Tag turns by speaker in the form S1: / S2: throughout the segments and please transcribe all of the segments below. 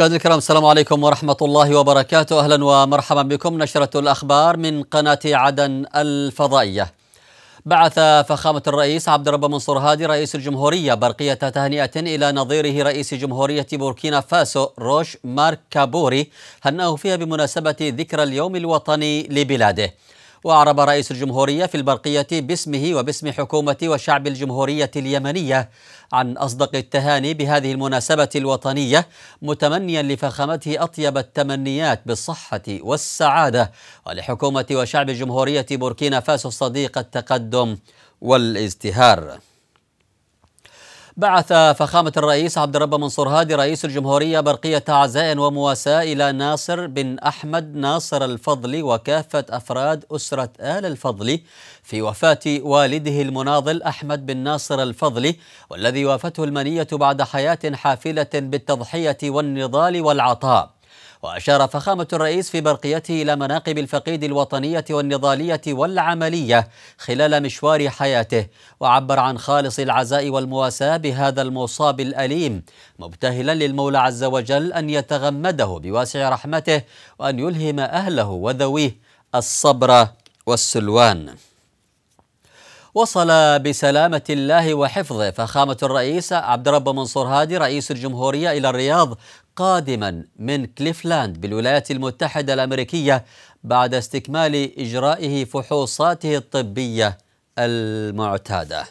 S1: مشاهدينا الكرام السلام عليكم ورحمة الله وبركاته أهلا ومرحبا بكم نشرة الأخبار من قناة عدن الفضائية بعث فخامة الرئيس عبد الرب منصور هادي رئيس الجمهورية برقية تهنئة إلى نظيره رئيس جمهورية بوركينا فاسو روش مارك كابوري هنأه فيها بمناسبة ذكرى اليوم الوطني لبلاده وأعرب رئيس الجمهورية في البرقية باسمه وباسم حكومة وشعب الجمهورية اليمنية عن أصدق التهاني بهذه المناسبة الوطنية متمنيا لفخامته أطيب التمنيات بالصحة والسعادة ولحكومة وشعب جمهورية بوركينا فاسو الصديق التقدم والازدهار بعث فخامة الرئيس عبد الرب منصور هادي رئيس الجمهورية برقية عزاء ومواساة إلى ناصر بن أحمد ناصر الفضلي وكافة أفراد أسرة آل الفضلي في وفاة والده المناضل أحمد بن ناصر الفضلي والذي وافته المنية بعد حياة حافلة بالتضحية والنضال والعطاء وأشار فخامة الرئيس في برقيته إلى مناقب الفقيد الوطنية والنضالية والعملية خلال مشوار حياته وعبر عن خالص العزاء والمواساة بهذا المصاب الأليم مبتهلا للمولى عز وجل أن يتغمده بواسع رحمته وأن يلهم أهله وذويه الصبر والسلوان وصل بسلامة الله وحفظه فخامة الرئيس عبد الرب منصور هادي رئيس الجمهورية إلى الرياض قادما من كليفلاند بالولايات المتحدة الأمريكية بعد استكمال إجرائه فحوصاته الطبية المعتادة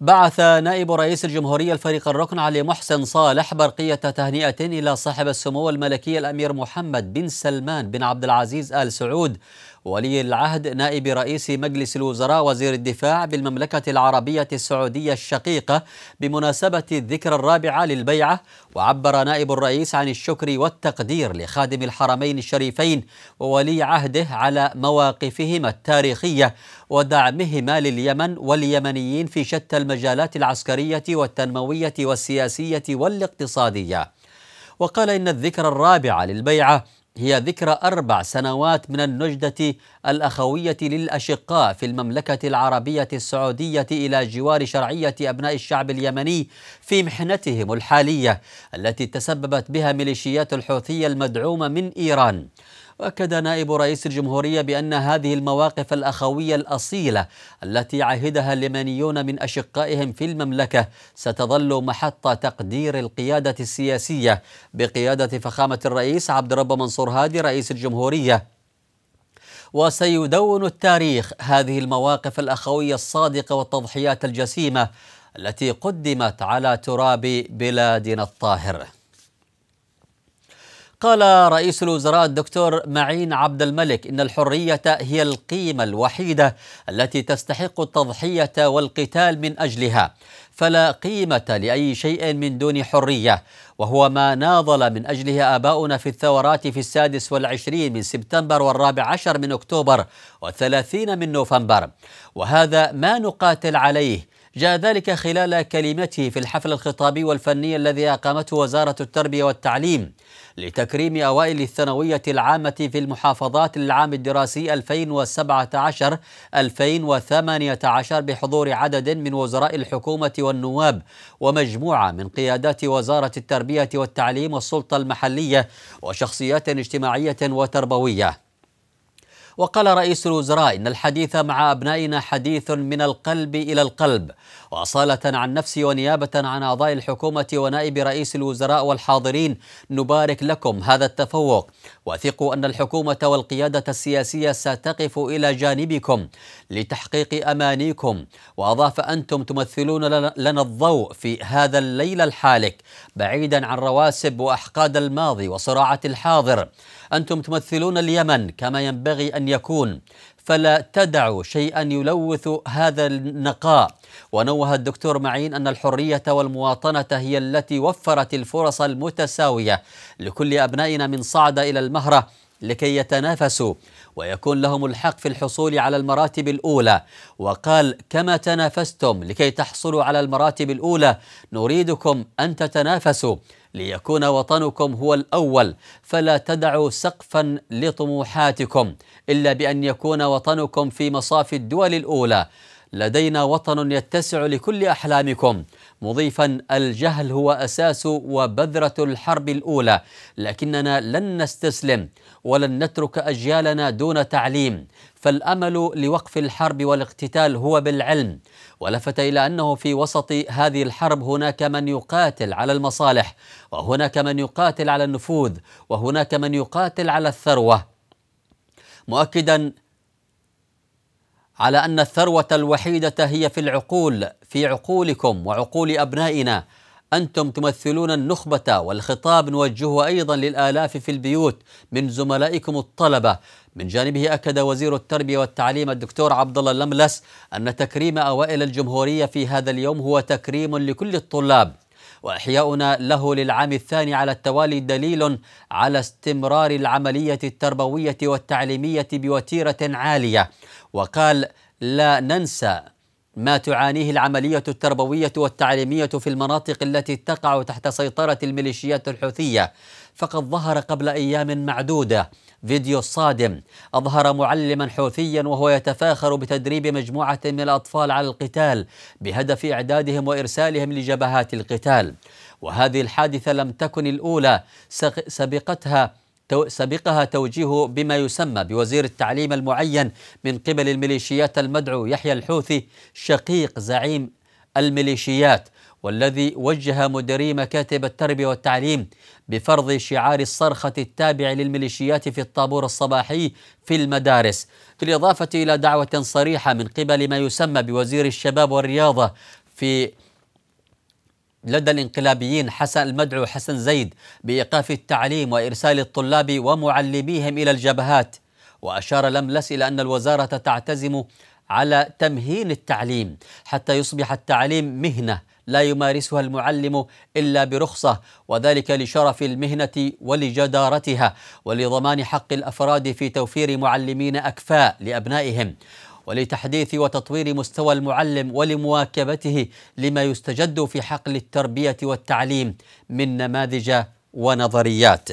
S1: بعث نائب رئيس الجمهورية الفريق الركن علي محسن صالح برقية تهنئة إلى صاحب السمو الملكي الأمير محمد بن سلمان بن عبد العزيز آل سعود ولي العهد نائب رئيس مجلس الوزراء وزير الدفاع بالمملكة العربية السعودية الشقيقة بمناسبة الذكرى الرابعة للبيعة وعبر نائب الرئيس عن الشكر والتقدير لخادم الحرمين الشريفين وولي عهده على مواقفهما التاريخية ودعمهما لليمن واليمنيين في شتى المجالات العسكرية والتنموية والسياسية والاقتصادية وقال إن الذكرى الرابعة للبيعة هي ذكرى أربع سنوات من النجدة الأخوية للأشقاء في المملكة العربية السعودية إلى جوار شرعية أبناء الشعب اليمني في محنتهم الحالية التي تسببت بها ميليشيات الحوثية المدعومة من إيران واكد نائب رئيس الجمهوريه بان هذه المواقف الاخويه الاصيله التي عهدها اليمنيون من اشقائهم في المملكه ستظل محط تقدير القياده السياسيه بقياده فخامه الرئيس عبد الرب منصور هادي رئيس الجمهوريه وسيدون التاريخ هذه المواقف الاخويه الصادقه والتضحيات الجسيمه التي قدمت على تراب بلادنا الطاهر قال رئيس الوزراء الدكتور معين عبد الملك ان الحريه هي القيمه الوحيده التي تستحق التضحيه والقتال من اجلها فلا قيمه لاي شيء من دون حريه وهو ما ناضل من اجله اباؤنا في الثورات في السادس والعشرين من سبتمبر والرابع عشر من اكتوبر والثلاثين من نوفمبر وهذا ما نقاتل عليه جاء ذلك خلال كلمته في الحفل الخطابي والفني الذي أقامته وزارة التربية والتعليم لتكريم أوائل الثانوية العامة في المحافظات للعام الدراسي 2017-2018 بحضور عدد من وزراء الحكومة والنواب ومجموعة من قيادات وزارة التربية والتعليم والسلطة المحلية وشخصيات اجتماعية وتربوية وقال رئيس الوزراء إن الحديث مع أبنائنا حديث من القلب إلى القلب وأصالة عن نفسي ونيابة عن أعضاء الحكومة ونائب رئيس الوزراء والحاضرين نبارك لكم هذا التفوق وثقوا أن الحكومة والقيادة السياسية ستقف إلى جانبكم لتحقيق أمانيكم وأضاف أنتم تمثلون لنا الضوء في هذا الليل الحالك بعيدا عن رواسب وأحقاد الماضي وصراعة الحاضر أنتم تمثلون اليمن كما ينبغي أن يكون فلا تدعوا شيئا يلوث هذا النقاء ونوه الدكتور معين أن الحرية والمواطنة هي التي وفرت الفرص المتساوية لكل أبنائنا من صعد إلى المهرة لكي يتنافسوا ويكون لهم الحق في الحصول على المراتب الأولى وقال كما تنافستم لكي تحصلوا على المراتب الأولى نريدكم أن تتنافسوا ليكون وطنكم هو الأول فلا تدعوا سقفا لطموحاتكم إلا بأن يكون وطنكم في مصاف الدول الأولى لدينا وطن يتسع لكل أحلامكم مضيفا الجهل هو أساس وبذرة الحرب الأولى لكننا لن نستسلم ولن نترك أجيالنا دون تعليم فالامل لوقف الحرب والاقتتال هو بالعلم ولفت الى انه في وسط هذه الحرب هناك من يقاتل على المصالح وهناك من يقاتل على النفوذ وهناك من يقاتل على الثروه مؤكدا على ان الثروه الوحيده هي في العقول في عقولكم وعقول ابنائنا انتم تمثلون النخبه والخطاب نوجهه ايضا للالاف في البيوت من زملائكم الطلبه من جانبه أكد وزير التربية والتعليم الدكتور عبد الله اللملس أن تكريم أوائل الجمهورية في هذا اليوم هو تكريم لكل الطلاب وإحياؤنا له للعام الثاني على التوالي دليل على استمرار العملية التربوية والتعليمية بوتيرة عالية وقال لا ننسى ما تعانيه العملية التربوية والتعليمية في المناطق التي تقع تحت سيطرة الميليشيات الحوثية فقد ظهر قبل أيام معدودة فيديو صادم أظهر معلما حوثيا وهو يتفاخر بتدريب مجموعة من الأطفال على القتال بهدف إعدادهم وإرسالهم لجبهات القتال وهذه الحادثة لم تكن الأولى سبقتها سبقها توجيه بما يسمى بوزير التعليم المعين من قبل الميليشيات المدعو يحيى الحوثي شقيق زعيم الميليشيات والذي وجه مديري مكاتب التربية والتعليم بفرض شعار الصرخة التابع للميليشيات في الطابور الصباحي في المدارس بالإضافة إلى دعوة صريحة من قبل ما يسمى بوزير الشباب والرياضة في لدى الانقلابيين حسن المدعو حسن زيد بإيقاف التعليم وإرسال الطلاب ومعلميهم إلى الجبهات وأشار لملس إلى أن الوزارة تعتزم على تمهين التعليم حتى يصبح التعليم مهنه لا يمارسها المعلم الا برخصه وذلك لشرف المهنه ولجدارتها ولضمان حق الافراد في توفير معلمين اكفاء لابنائهم ولتحديث وتطوير مستوى المعلم ولمواكبته لما يستجد في حقل التربيه والتعليم من نماذج ونظريات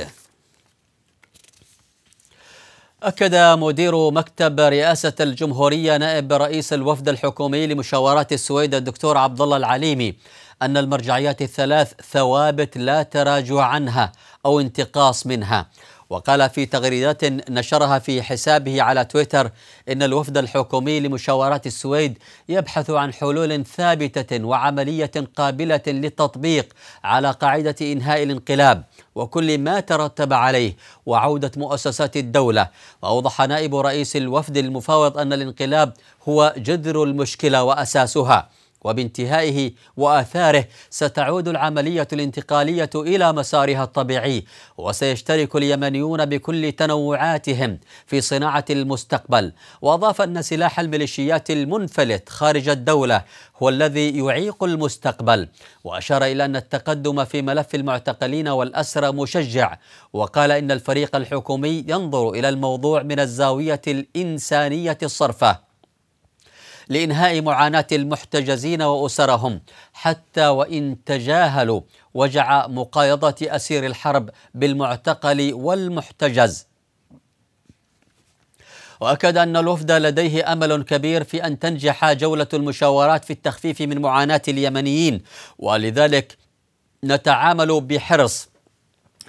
S1: أكد مدير مكتب رئاسة الجمهورية نائب رئيس الوفد الحكومي لمشاورات السويد الدكتور عبد الله العليمي أن المرجعيات الثلاث ثوابت لا تراجع عنها أو انتقاص منها وقال في تغريدات نشرها في حسابه على تويتر ان الوفد الحكومي لمشاورات السويد يبحث عن حلول ثابته وعمليه قابله للتطبيق على قاعده انهاء الانقلاب وكل ما ترتب عليه وعودة مؤسسات الدولة وأوضح نائب رئيس الوفد المفاوض أن الانقلاب هو جذر المشكلة وأساسها وبانتهائه واثاره ستعود العمليه الانتقاليه الى مسارها الطبيعي وسيشترك اليمنيون بكل تنوعاتهم في صناعه المستقبل واضاف ان سلاح الميليشيات المنفلت خارج الدوله هو الذي يعيق المستقبل واشار الى ان التقدم في ملف المعتقلين والاسرى مشجع وقال ان الفريق الحكومي ينظر الى الموضوع من الزاويه الانسانيه الصرفه لإنهاء معاناة المحتجزين وأسرهم حتى وإن تجاهلوا وجع مقايضة أسير الحرب بالمعتقل والمحتجز واكد ان الوفد لديه امل كبير في ان تنجح جوله المشاورات في التخفيف من معاناه اليمنيين ولذلك نتعامل بحرص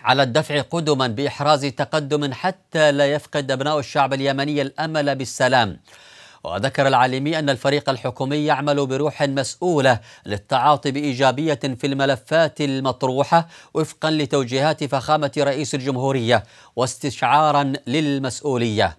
S1: على الدفع قدما باحراز تقدم حتى لا يفقد ابناء الشعب اليمني الامل بالسلام وذكر العالمي أن الفريق الحكومي يعمل بروح مسؤولة للتعاطي بإيجابية في الملفات المطروحة وفقا لتوجيهات فخامة رئيس الجمهورية واستشعارا للمسؤولية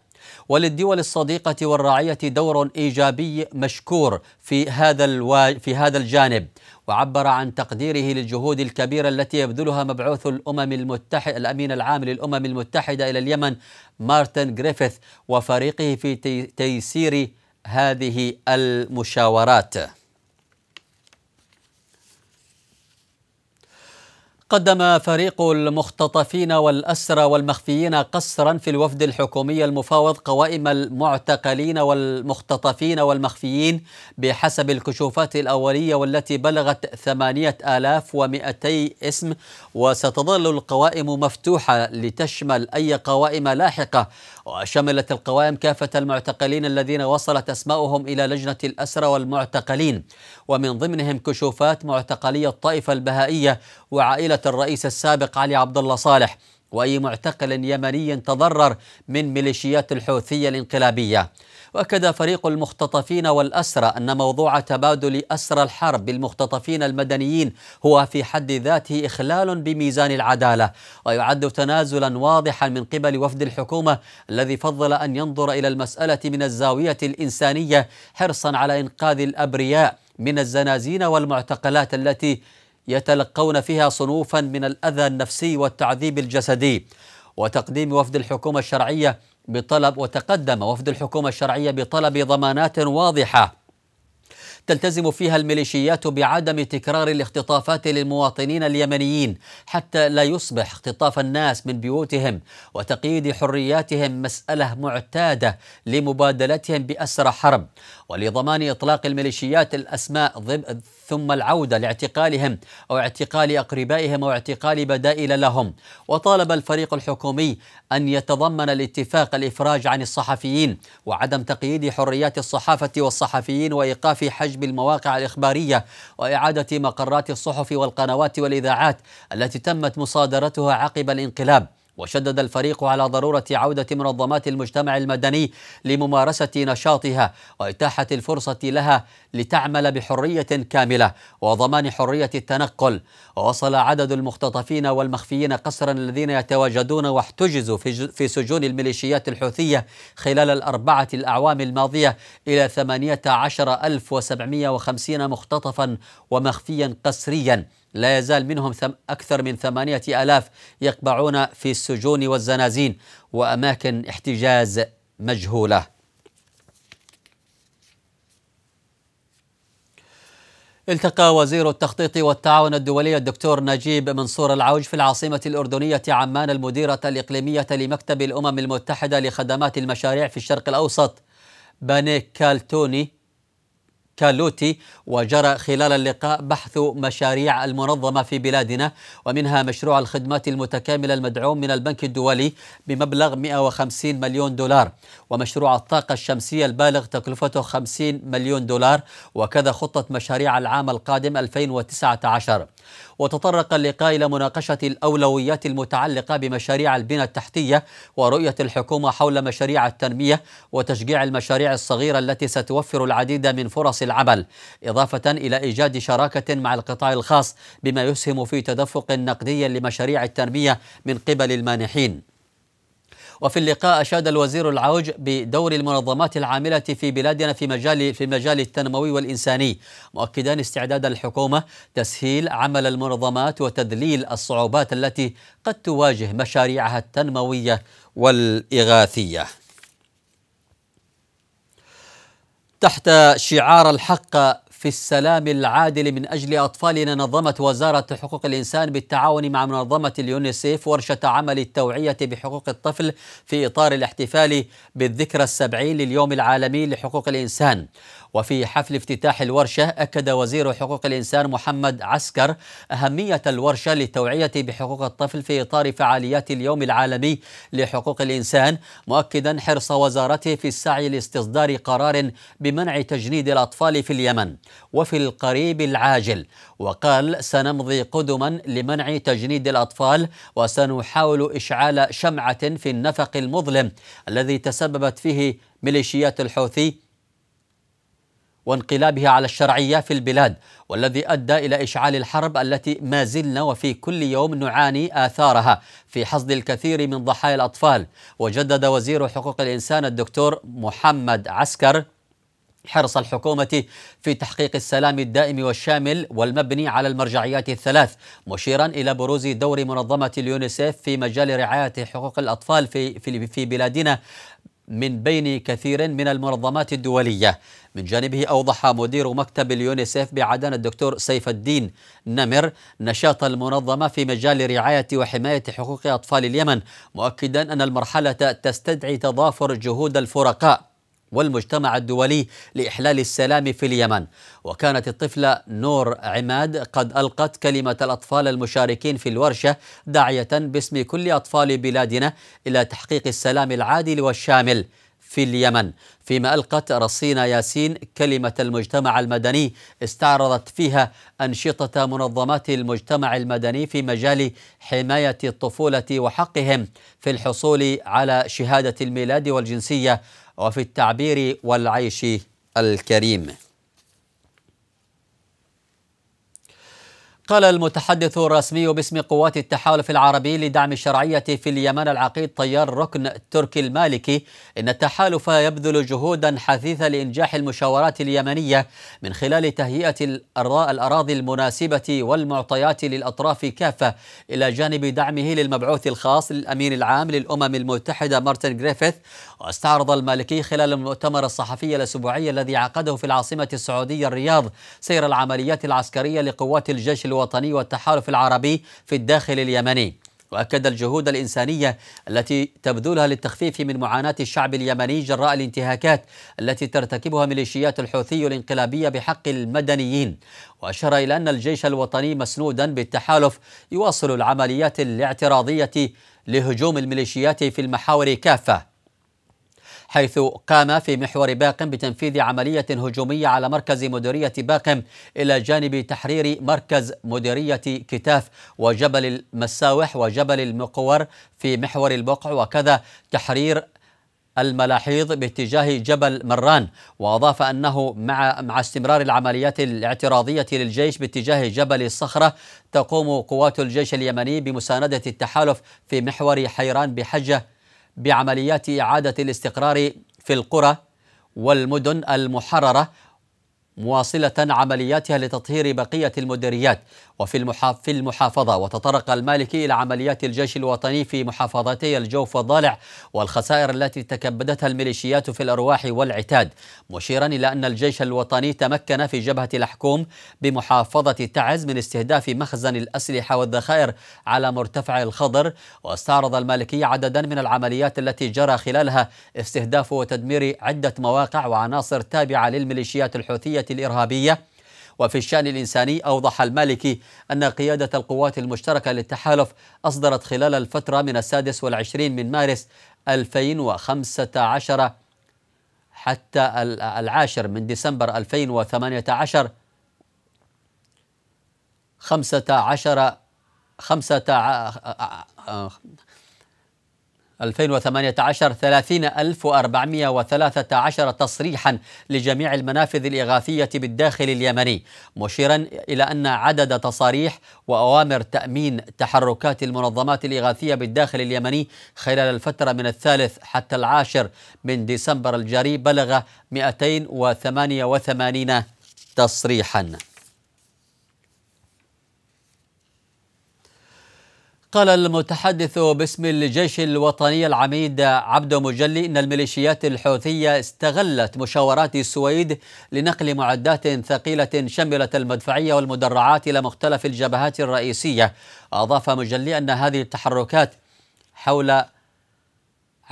S1: وللدول الصديقة والراعية دور إيجابي مشكور في هذا الوا... في هذا الجانب وعبر عن تقديره للجهود الكبيرة التي يبذلها مبعوث الأمم المتحدة الأمين العام للأمم المتحدة إلى اليمن مارتن جريفيث وفريقه في تيسير هذه المشاورات قدم فريق المختطفين والأسرى والمخفيين قسرا في الوفد الحكومي المفاوض قوائم المعتقلين والمختطفين والمخفيين بحسب الكشوفات الأولية والتي بلغت 8200 اسم وستظل القوائم مفتوحة لتشمل أي قوائم لاحقة وشملت القوائم كافة المعتقلين الذين وصلت أسماؤهم إلى لجنة الأسرى والمعتقلين ومن ضمنهم كشوفات معتقلي الطائفة البهائية وعائلة الرئيس السابق علي عبد الله صالح وأي معتقل يمني تضرر من ميليشيات الحوثية الانقلابية واكد فريق المختطفين والاسرى ان موضوع تبادل اسرى الحرب بالمختطفين المدنيين هو في حد ذاته اخلال بميزان العداله ويعد تنازلا واضحا من قبل وفد الحكومه الذي فضل ان ينظر الى المساله من الزاويه الانسانيه حرصا على انقاذ الابرياء من الزنازين والمعتقلات التي يتلقون فيها صنوفا من الاذى النفسي والتعذيب الجسدي وتقديم وفد الحكومه الشرعيه بطلب وتقدم وفد الحكومة الشرعية بطلب ضمانات واضحة تلتزم فيها الميليشيات بعدم تكرار الاختطافات للمواطنين اليمنيين حتى لا يصبح اختطاف الناس من بيوتهم وتقييد حرياتهم مسألة معتادة لمبادلتهم بأسرى حرب ولضمان إطلاق الميليشيات الأسماء ثم العودة لاعتقالهم أو اعتقال أقربائهم أو اعتقال بدائل لهم وطالب الفريق الحكومي أن يتضمن الاتفاق الإفراج عن الصحفيين وعدم تقييد حريات الصحافة والصحفيين وإيقاف حجب المواقع الإخبارية وإعادة مقرات الصحف والقنوات والإذاعات التي تمت مصادرتها عقب الانقلاب وشدد الفريق على ضرورة عودة منظمات المجتمع المدني لممارسة نشاطها وإتاحة الفرصة لها لتعمل بحرية كاملة وضمان حرية التنقل ووصل عدد المختطفين والمخفيين قسرا الذين يتواجدون واحتجزوا في سجون الميليشيات الحوثية خلال الأربعة الأعوام الماضية إلى 18750 مختطفا ومخفيا قسريا لا يزال منهم أكثر من ثمانية ألاف يقبعون في السجون والزنازين وأماكن احتجاز مجهولة التقى وزير التخطيط والتعاون الدولي الدكتور نجيب منصور العوج في العاصمة الأردنية عمان المديرة الإقليمية لمكتب الأمم المتحدة لخدمات المشاريع في الشرق الأوسط بني كالتوني كالوتي وجرى خلال اللقاء بحث مشاريع المنظمة في بلادنا ومنها مشروع الخدمات المتكاملة المدعوم من البنك الدولي بمبلغ 150 مليون دولار ومشروع الطاقة الشمسية البالغ تكلفته 50 مليون دولار وكذا خطة مشاريع العام القادم 2019 وتطرق اللقاء إلى مناقشة الأولويات المتعلقة بمشاريع البنى التحتية ورؤية الحكومة حول مشاريع التنمية وتشجيع المشاريع الصغيرة التي ستوفر العديد من فرص العمل إضافة إلى إيجاد شراكة مع القطاع الخاص بما يسهم في تدفق نقدي لمشاريع التنمية من قبل المانحين وفي اللقاء أشاد الوزير العوج بدور المنظمات العاملة في بلادنا في مجال في المجال التنموي والإنساني مؤكدا استعداد الحكومة تسهيل عمل المنظمات وتذليل الصعوبات التي قد تواجه مشاريعها التنموية والإغاثية تحت شعار الحق في السلام العادل من أجل أطفالنا نظمت وزارة حقوق الإنسان بالتعاون مع منظمة اليونيسيف ورشة عمل التوعية بحقوق الطفل في إطار الاحتفال بالذكرى السبعين لليوم العالمي لحقوق الإنسان وفي حفل افتتاح الورشة أكد وزير حقوق الإنسان محمد عسكر أهمية الورشة للتوعية بحقوق الطفل في إطار فعاليات اليوم العالمي لحقوق الإنسان مؤكدا حرص وزارته في السعي لاستصدار قرار بمنع تجنيد الأطفال في اليمن وفي القريب العاجل وقال سنمضي قدما لمنع تجنيد الأطفال وسنحاول إشعال شمعة في النفق المظلم الذي تسببت فيه ميليشيات الحوثي وانقلابها على الشرعية في البلاد والذي أدى إلى إشعال الحرب التي ما زلنا وفي كل يوم نعاني آثارها في حصد الكثير من ضحايا الأطفال وجدد وزير حقوق الإنسان الدكتور محمد عسكر حرص الحكومة في تحقيق السلام الدائم والشامل والمبني على المرجعيات الثلاث مشيرا إلى بروز دور منظمة اليونيسيف في مجال رعاية حقوق الأطفال في, في, بلادنا من بين كثير من المنظمات الدولية من جانبه أوضح مدير مكتب اليونيسيف بعدن الدكتور سيف الدين نمر نشاط المنظمة في مجال رعاية وحماية حقوق أطفال اليمن مؤكدا أن المرحلة تستدعي تضافر جهود الفرقاء والمجتمع الدولي لإحلال السلام في اليمن وكانت الطفلة نور عماد قد ألقت كلمة الأطفال المشاركين في الورشة داعية باسم كل أطفال بلادنا إلى تحقيق السلام العادل والشامل في اليمن فيما ألقت رصينة ياسين كلمة المجتمع المدني استعرضت فيها أنشطة منظمات المجتمع المدني في مجال حماية الطفولة وحقهم في الحصول على شهادة الميلاد والجنسية وفي التعبير والعيش الكريم قال المتحدث الرسمي باسم قوات التحالف العربي لدعم الشرعية في اليمن العقيد طيار ركن تركي المالكي إن التحالف يبذل جهودا حثيثة لإنجاح المشاورات اليمنية من خلال تهيئة الأراضي المناسبة والمعطيات للأطراف كافة إلى جانب دعمه للمبعوث الخاص للأمين العام للأمم المتحدة مارتن جريفيث واستعرض المالكي خلال المؤتمر الصحفي الأسبوعي الذي عقده في العاصمة السعودية الرياض سير العمليات العسكرية لقوات الجيش الوطني والتحالف العربي في الداخل اليمني وأكد الجهود الإنسانية التي تبذلها للتخفيف من معاناة الشعب اليمني جراء الانتهاكات التي ترتكبها ميليشيات الحوثي الانقلابية بحق المدنيين وأشار إلى أن الجيش الوطني مسنودا بالتحالف يواصل العمليات الاعتراضية لهجوم الميليشيات في المحاور كافة حيث قام في محور باقم بتنفيذ عملية هجومية على مركز مديرية باقم إلى جانب تحرير مركز مديرية كتاف وجبل المساوح وجبل المقور في محور البقع وكذا تحرير الملاحيض باتجاه جبل مران وأضاف أنه مع مع استمرار العمليات الاعتراضية للجيش باتجاه جبل الصخرة تقوم قوات الجيش اليمني بمساندة التحالف في محور حيران بحجة بعمليات إعادة الاستقرار في القرى والمدن المحررة مواصلة عملياتها لتطهير بقية المديريات وفي في المحافظة وتطرق المالكي إلى عمليات الجيش الوطني في محافظتي الجوف والضالع والخسائر التي تكبدتها الميليشيات في الأرواح والعتاد مشيرا إلى أن الجيش الوطني تمكن في جبهة الحكوم بمحافظة تعز من استهداف مخزن الأسلحة والذخائر على مرتفع الخضر واستعرض المالكي عددا من العمليات التي جرى خلالها استهداف وتدمير عدة مواقع وعناصر تابعة للميليشيات الحوثية الإرهابية وفي الشأن الإنساني أوضح المالكي أن قيادة القوات المشتركة للتحالف أصدرت خلال الفترة من السادس والعشرين من مارس 2015 حتى العاشر من ديسمبر 2018 15 خمسة آه، آه، آه، 2018 30413 تصريحا لجميع المنافذ الإغاثية بالداخل اليمني مشيرا إلى أن عدد تصاريح وأوامر تأمين تحركات المنظمات الإغاثية بالداخل اليمني خلال الفترة من الثالث حتى العاشر من ديسمبر الجاري بلغ 288 تصريحا قال المتحدث باسم الجيش الوطني العميد عبد مجلي ان الميليشيات الحوثيه استغلت مشاورات السويد لنقل معدات ثقيله شملت المدفعيه والمدرعات الى مختلف الجبهات الرئيسيه اضاف مجلي ان هذه التحركات حول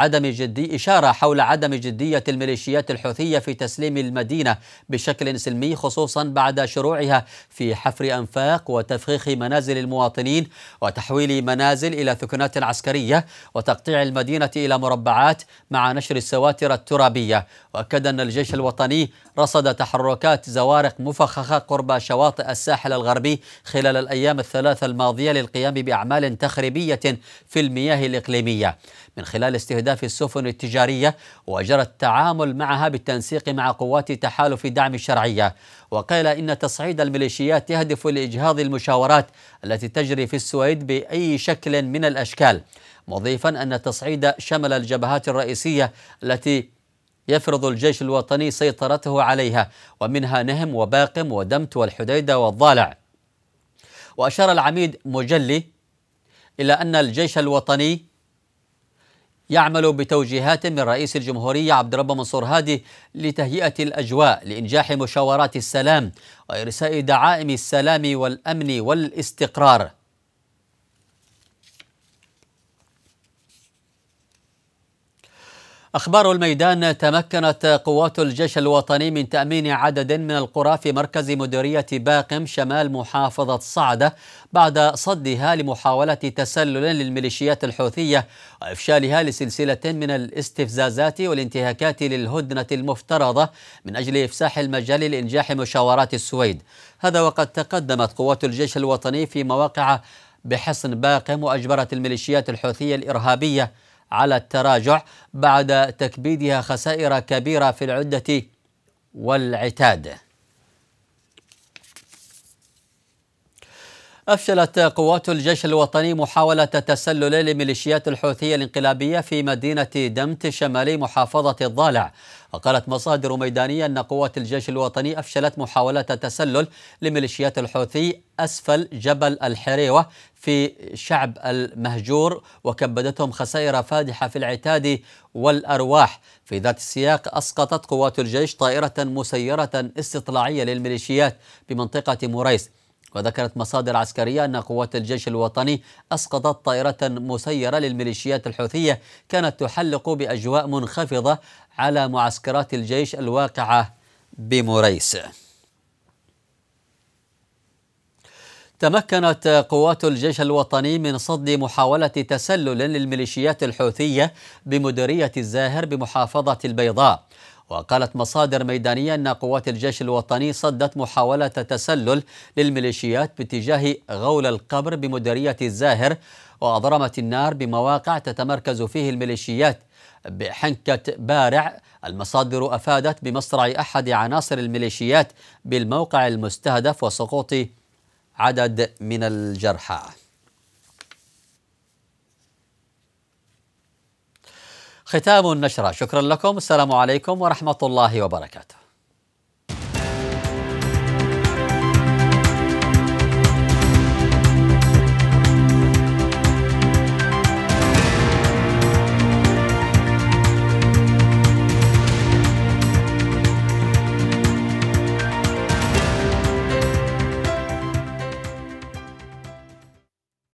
S1: عدم جدي إشارة حول عدم جدية الميليشيات الحوثية في تسليم المدينة بشكل سلمي خصوصا بعد شروعها في حفر أنفاق وتفخيخ منازل المواطنين وتحويل منازل إلى ثكنات عسكرية وتقطيع المدينة إلى مربعات مع نشر السواتر الترابية وأكد أن الجيش الوطني رصد تحركات زوارق مفخخة قرب شواطئ الساحل الغربي خلال الأيام الثلاثة الماضية للقيام بأعمال تخريبية في المياه الإقليمية من خلال استهداف في السفن التجارية وجرى التعامل معها بالتنسيق مع قوات تحالف دعم الشرعية وقال إن تصعيد الميليشيات يهدف لإجهاض المشاورات التي تجري في السويد بأي شكل من الأشكال مضيفا أن التصعيد شمل الجبهات الرئيسية التي يفرض الجيش الوطني سيطرته عليها ومنها نهم وباقم ودمت والحديدة والضالع وأشار العميد مجلي إلى أن الجيش الوطني يعمل بتوجيهات من رئيس الجمهورية عبد الرب منصور هادي لتهيئة الأجواء لإنجاح مشاورات السلام وإرساء دعائم السلام والأمن والاستقرار أخبار الميدان تمكنت قوات الجيش الوطني من تأمين عدد من القرى في مركز مديرية باقم شمال محافظة صعدة بعد صدها لمحاولة تسلل للميليشيات الحوثية وإفشالها لسلسلة من الاستفزازات والانتهاكات للهدنة المفترضة من أجل إفساح المجال لإنجاح مشاورات السويد هذا وقد تقدمت قوات الجيش الوطني في مواقع بحصن باقم وأجبرت الميليشيات الحوثية الإرهابية على التراجع بعد تكبيدها خسائر كبيرة في العدة والعتاد أفشلت قوات الجيش الوطني محاولة تسلل لميليشيات الحوثية الانقلابية في مدينة دمت شمالي محافظة الضالع وقالت مصادر ميدانية أن قوات الجيش الوطني أفشلت محاولة تسلل لميليشيات الحوثي أسفل جبل الحريوة في شعب المهجور وكبدتهم خسائر فادحة في العتاد والأرواح في ذات السياق أسقطت قوات الجيش طائرة مسيرة استطلاعية للميليشيات بمنطقة موريس وذكرت مصادر عسكرية أن قوات الجيش الوطني أسقطت طائرة مسيرة للميليشيات الحوثية كانت تحلق بأجواء منخفضة على معسكرات الجيش الواقعة بموريس تمكنت قوات الجيش الوطني من صد محاولة تسلل للميليشيات الحوثية بمديرية الزاهر بمحافظة البيضاء وقالت مصادر ميدانية أن قوات الجيش الوطني صدت محاولة تسلل للميليشيات باتجاه غول القبر بمديرية الزاهر وأضرمت النار بمواقع تتمركز فيه الميليشيات بحنكة بارع المصادر أفادت بمصرع أحد عناصر الميليشيات بالموقع المستهدف وسقوط عدد من الجرحى ختام النشرة شكرا لكم السلام عليكم ورحمة الله وبركاته